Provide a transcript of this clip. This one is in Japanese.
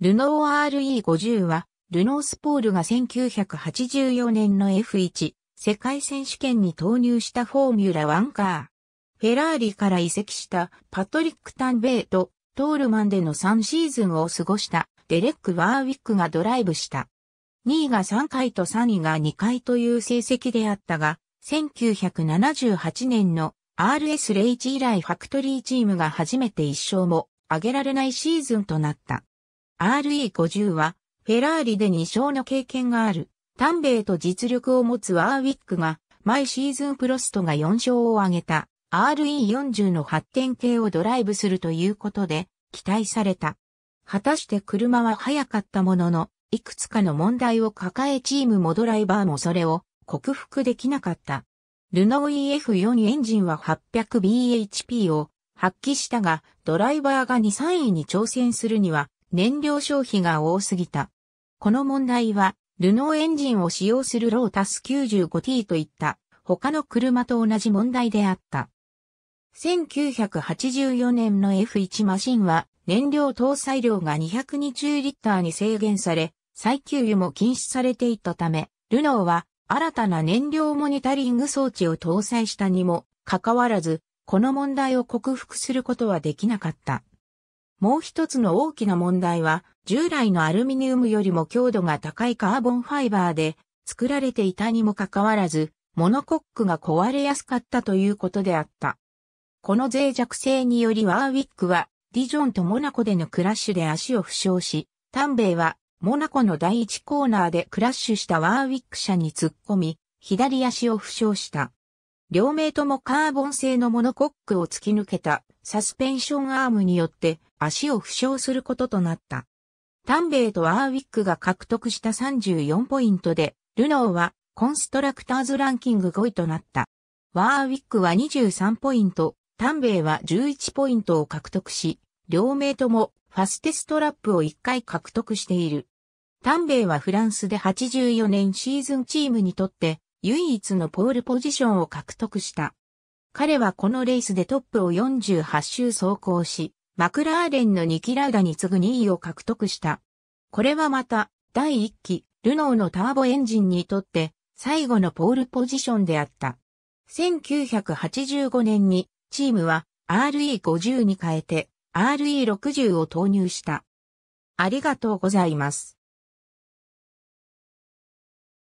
ルノー RE50 は、ルノースポールが1984年の F1 世界選手権に投入したフォーミュラ1カー。フェラーリから移籍したパトリック・タンベイとトールマンでの3シーズンを過ごしたデレック・ワーウィックがドライブした。2位が3回と3位が2回という成績であったが、1978年の RS 0 1以来ファクトリーチームが初めて1勝も上げられないシーズンとなった。RE50 は、フェラーリで2勝の経験がある、丹米と実力を持つワーウィックが、毎シーズンプロストが4勝を挙げた、RE40 の発展系をドライブするということで、期待された。果たして車は速かったものの、いくつかの問題を抱えチームもドライバーもそれを克服できなかった。ルノー EF4 エンジンは 800bhp を発揮したが、ドライバーが2、3位に挑戦するには、燃料消費が多すぎた。この問題は、ルノーエンジンを使用するロータス 95T といった他の車と同じ問題であった。1984年の F1 マシンは燃料搭載量が220リッターに制限され、再給油も禁止されていたため、ルノーは新たな燃料モニタリング装置を搭載したにもかかわらず、この問題を克服することはできなかった。もう一つの大きな問題は、従来のアルミニウムよりも強度が高いカーボンファイバーで作られていたにもかかわらず、モノコックが壊れやすかったということであった。この脆弱性によりワーウィックは、ディジョンとモナコでのクラッシュで足を負傷し、丹ベイは、モナコの第一コーナーでクラッシュしたワーウィック車に突っ込み、左足を負傷した。両名ともカーボン製のモノコックを突き抜けたサスペンションアームによって足を負傷することとなった。丹米とアーウィックが獲得した34ポイントで、ルノーはコンストラクターズランキング5位となった。ワーウィックは23ポイント、丹米は11ポイントを獲得し、両名ともファステストラップを1回獲得している。丹米はフランスで84年シーズンチームにとって唯一のポールポジションを獲得した。彼はこのレースでトップを48周走行し、マクラーレンのニキラーダに次ぐ2位を獲得した。これはまた、第1期、ルノーのターボエンジンにとって、最後のポールポジションであった。1985年に、チームは RE50 に変えて、RE60 を投入した。ありがとうございます。